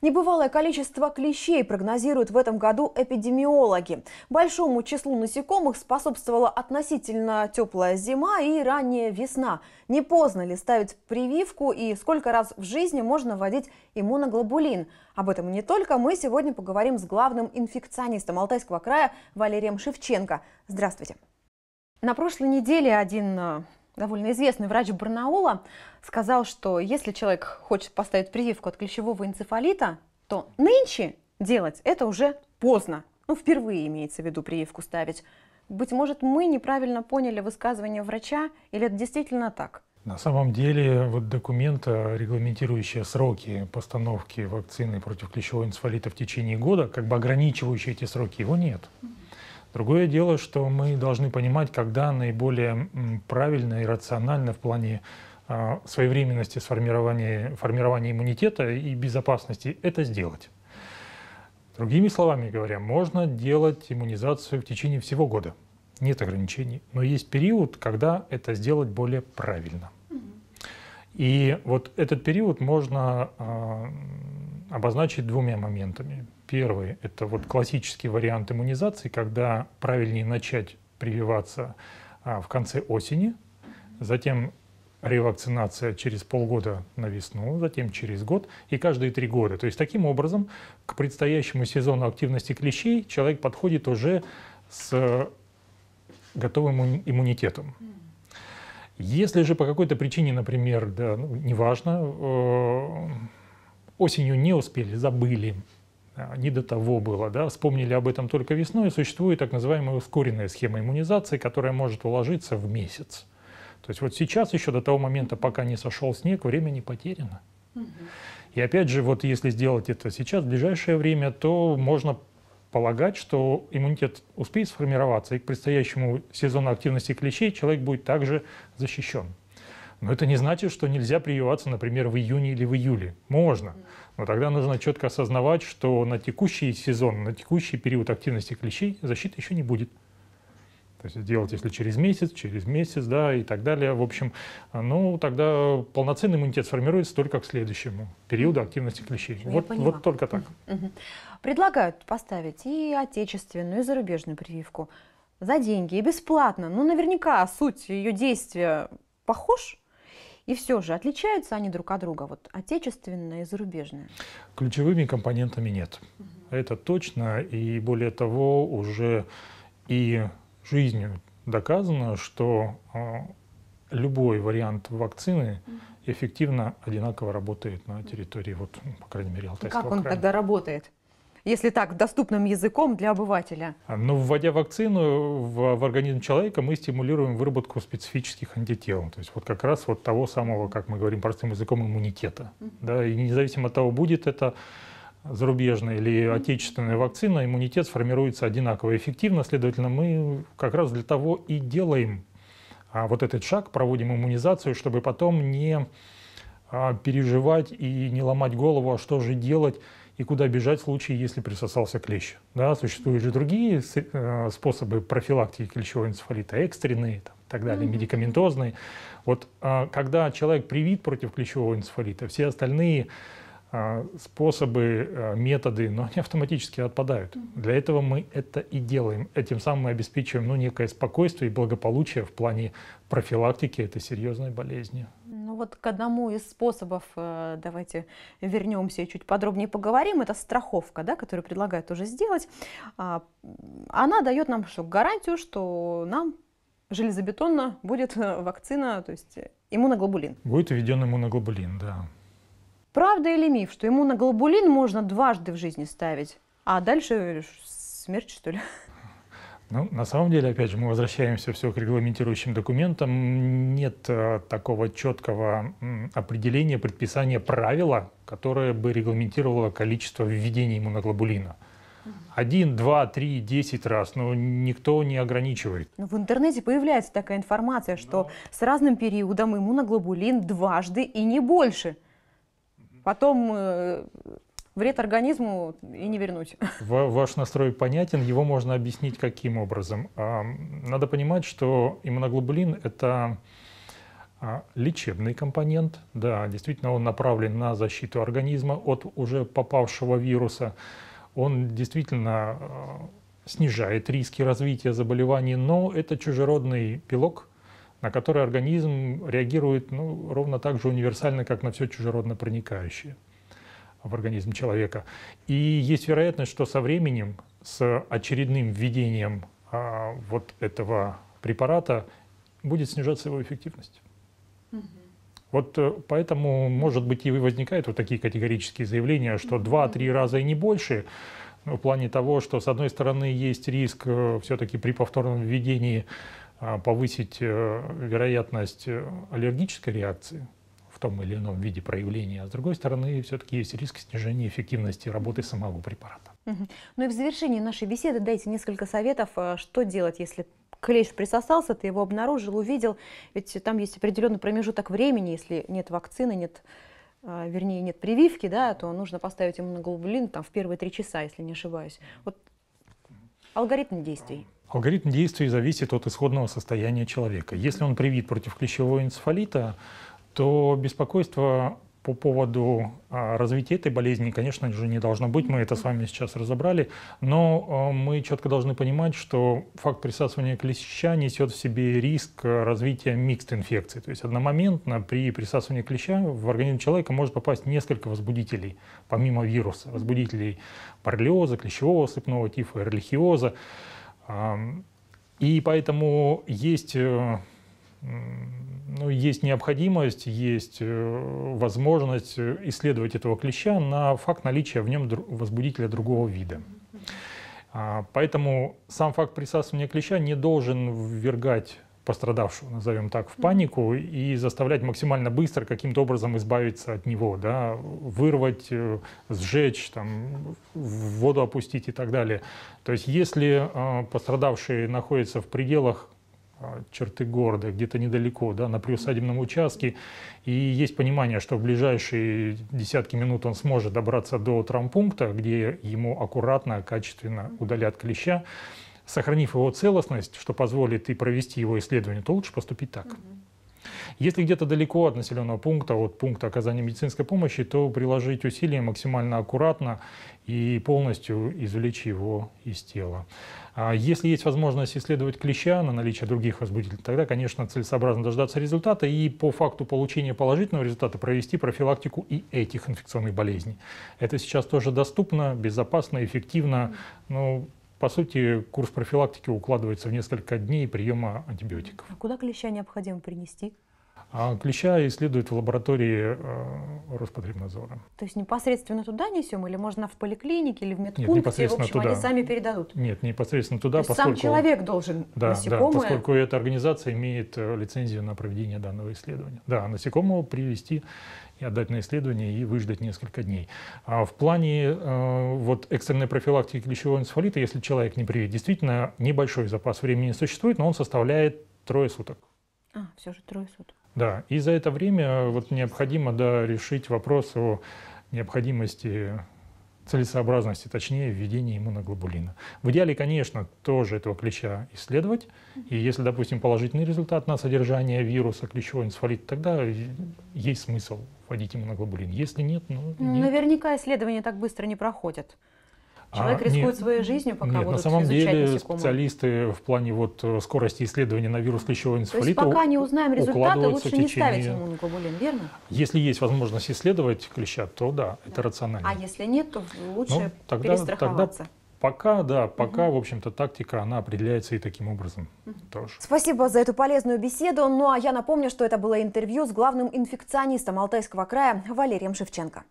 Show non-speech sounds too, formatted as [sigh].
Небывалое количество клещей прогнозируют в этом году эпидемиологи. Большому числу насекомых способствовала относительно теплая зима и ранняя весна. Не поздно ли ставить прививку и сколько раз в жизни можно вводить иммуноглобулин? Об этом и не только. Мы сегодня поговорим с главным инфекционистом Алтайского края Валерием Шевченко. Здравствуйте. На прошлой неделе один э, довольно известный врач Барнаула сказал, что если человек хочет поставить прививку от клещевого энцефалита, то нынче делать это уже поздно. Ну, впервые имеется в виду прививку ставить. Быть может, мы неправильно поняли высказывание врача, или это действительно так? На самом деле, вот документ, а, регламентирующий сроки постановки вакцины против клещевого энцефалита в течение года, как бы ограничивающий эти сроки, его нет. Другое дело, что мы должны понимать, когда наиболее правильно и рационально в плане а, своевременности сформирования, формирования иммунитета и безопасности это сделать. Другими словами говоря, можно делать иммунизацию в течение всего года. Нет ограничений. Но есть период, когда это сделать более правильно. И вот этот период можно а, обозначить двумя моментами. Первый – это вот классический вариант иммунизации, когда правильнее начать прививаться а, в конце осени, затем ревакцинация через полгода на весну, затем через год и каждые три года. То есть таким образом к предстоящему сезону активности клещей человек подходит уже с готовым иммунитетом. Если же по какой-то причине, например, да, ну, неважно, э осенью не успели, забыли, а, не до того было, да, вспомнили об этом только весной, существует так называемая ускоренная схема иммунизации, которая может уложиться в месяц. То есть вот сейчас еще до того момента, пока не сошел снег, время не потеряно. И опять же, вот если сделать это сейчас, в ближайшее время, то можно полагать, что иммунитет успеет сформироваться, и к предстоящему сезону активности клещей человек будет также защищен. Но это не значит, что нельзя прививаться, например, в июне или в июле. Можно. Но тогда нужно четко осознавать, что на текущий сезон, на текущий период активности клещей защиты еще не будет. То есть делать, если через месяц, через месяц, да, и так далее. В общем, ну, тогда полноценный иммунитет сформируется только к следующему периоду активности клещей. вот, вот только так. Предлагают поставить и отечественную, и зарубежную прививку за деньги, и бесплатно. Ну, наверняка суть ее действия похож? И все же, отличаются они друг от друга, вот отечественное и зарубежное? Ключевыми компонентами нет. Угу. Это точно, и более того, уже и жизнью доказано, что а, любой вариант вакцины эффективно одинаково работает на территории, вот, по крайней мере, Алтайского края. Как он края. тогда работает? если так, доступным языком для обывателя? А, ну, вводя вакцину в, в организм человека, мы стимулируем выработку специфических антител. То есть вот как раз вот того самого, как мы говорим простым языком, иммунитета. Mm-hmm. Да, и независимо от того, будет это зарубежная или отечественная вакцина, иммунитет сформируется одинаково эффективно. Следовательно, мы как раз для того и делаем а, вот этот шаг, проводим иммунизацию, чтобы потом не а, переживать и не ломать голову, а что же делать, и куда бежать в случае, если присосался клещ. Да, существуют же другие э, способы профилактики клещевого энцефалита, экстренные там, и так далее, mm-hmm. медикаментозные. Вот а, когда человек привит против клещевого энцефалита, все остальные а, способы, а, методы, но они автоматически отпадают. Для этого мы это и делаем. Этим самым мы обеспечиваем ну, некое спокойствие и благополучие в плане профилактики этой серьезной болезни вот к одному из способов, э, давайте вернемся и чуть подробнее поговорим, это страховка, да, которую предлагают уже сделать. А, она дает нам что, гарантию, что нам железобетонно будет э, вакцина, то есть э, иммуноглобулин. Будет введен иммуноглобулин, да. Правда или миф, что иммуноглобулин можно дважды в жизни ставить, а дальше смерть, что ли? Ну, на самом деле, опять же, мы возвращаемся все к регламентирующим документам. Нет э, такого четкого определения, предписания правила, которое бы регламентировало количество введений иммуноглобулина. Один, два, три, десять раз, но никто не ограничивает. Ну, в интернете появляется такая информация, что но... Ну. с разным периодом иммуноглобулин дважды и не больше. Потом э, вред организму и не вернуть. [laughs] Ва Ваш настрой понятен, его можно объяснить каким образом. А, надо понимать, что иммуноглобулин – это а, лечебный компонент, да, действительно он направлен на защиту организма от уже попавшего вируса. Он действительно а, снижает риски развития заболеваний, но это чужеродный пилок, на который организм реагирует ну, ровно так же универсально, как на все чужеродно проникающее в организм человека. И есть вероятность, что со временем, с очередным введением а, вот этого препарата, будет снижаться его эффективность. Вот э, поэтому, может быть, и возникают вот такие категорические заявления, что 2-3 раза и не больше, в плане того, что, с одной стороны, есть риск э, все-таки при повторном введении а, повысить э, вероятность аллергической реакции, том или ином виде проявления, а с другой стороны, все-таки есть риск снижения эффективности работы самого препарата. Ну и в завершении нашей беседы дайте несколько советов, э, что делать, если клещ присосался, ты его обнаружил, увидел, ведь там есть определенный промежуток времени, если нет вакцины, нет э, вернее, нет прививки, да, то нужно поставить иммуноглобулин там, в первые три часа, если не ошибаюсь. Вот алгоритм действий. Алгоритм действий зависит от исходного состояния человека. Если он привит против клещевого энцефалита, то беспокойство по поводу а, развития этой болезни, конечно же, не должно быть. Мы это с вами сейчас разобрали. Но а, мы четко должны понимать, что факт присасывания клеща несет в себе риск а, развития микст инфекции. То есть одномоментно при присасывании клеща в организм человека может попасть несколько возбудителей, помимо вируса. Возбудителей боррелиоза, клещевого сыпного тифа, эрлихиоза. И поэтому есть э, ну, есть необходимость, есть э, возможность э, исследовать этого клеща на факт наличия в нем возбудителя другого вида. А, поэтому сам факт присасывания клеща не должен ввергать пострадавшего, назовем так, в панику и заставлять максимально быстро каким-то образом избавиться от него, да, вырвать, э, сжечь, там, в воду опустить и так далее. То есть если пострадавший находится в пределах а, черты города, где-то недалеко, да, на приусадебном участке. И есть понимание, что в ближайшие десятки минут он сможет добраться до травмпункта, где ему аккуратно, качественно удалят клеща. Сохранив его целостность, что позволит и провести его исследование, то лучше поступить так. Если где-то далеко от населенного пункта, от пункта оказания медицинской помощи, то приложить усилия максимально аккуратно и полностью извлечь его из тела. А если есть возможность исследовать клеща на наличие других возбудителей, тогда, конечно, целесообразно дождаться результата и по факту получения положительного результата провести профилактику и этих инфекционных болезней. Это сейчас тоже доступно, безопасно, эффективно. Ну, по сути, курс профилактики укладывается в несколько дней приема антибиотиков. А куда клеща необходимо принести? А клеща исследуют в лаборатории э, Роспотребнадзора. То есть непосредственно туда несем или можно в поликлинике или в медпункте, Нет, непосредственно в общем, туда. они сами передадут? Нет, непосредственно туда, То поскольку... сам человек должен да, насекомое... Да, поскольку эта организация имеет э, лицензию на проведение данного исследования. Да, насекомого привести и отдать на исследование и выждать несколько дней. А в плане э, вот экстренной профилактики клещевого энцефалита, если человек не привит, действительно небольшой запас времени существует, но он составляет трое суток. А, все же трое суток. Да, и за это время э, вот необходимо да, решить вопрос о необходимости целесообразности, точнее, введения иммуноглобулина. В идеале, конечно, тоже этого клеща исследовать. И если, допустим, положительный результат на содержание вируса клещевого энцефалита, тогда есть смысл вводить иммуноглобулин. Если нет, ну... Нет. Наверняка исследования так быстро не проходят. Человек а, рискует нет, своей жизнью, пока нет, будут на самом деле насекомые. специалисты в плане вот э, скорости исследования на вирус клещевого энцефалита То есть пока не узнаем результаты, лучше течение... не ставить иммуноглобулин, верно? Если есть возможность исследовать клеща, то да, да. это рационально. А если нет, то лучше ну, тогда, перестраховаться. Тогда Пока, да, пока, угу. в общем-то, тактика, она определяется и таким образом угу. тоже. Спасибо за эту полезную беседу. Ну а я напомню, что это было интервью с главным инфекционистом Алтайского края Валерием Шевченко.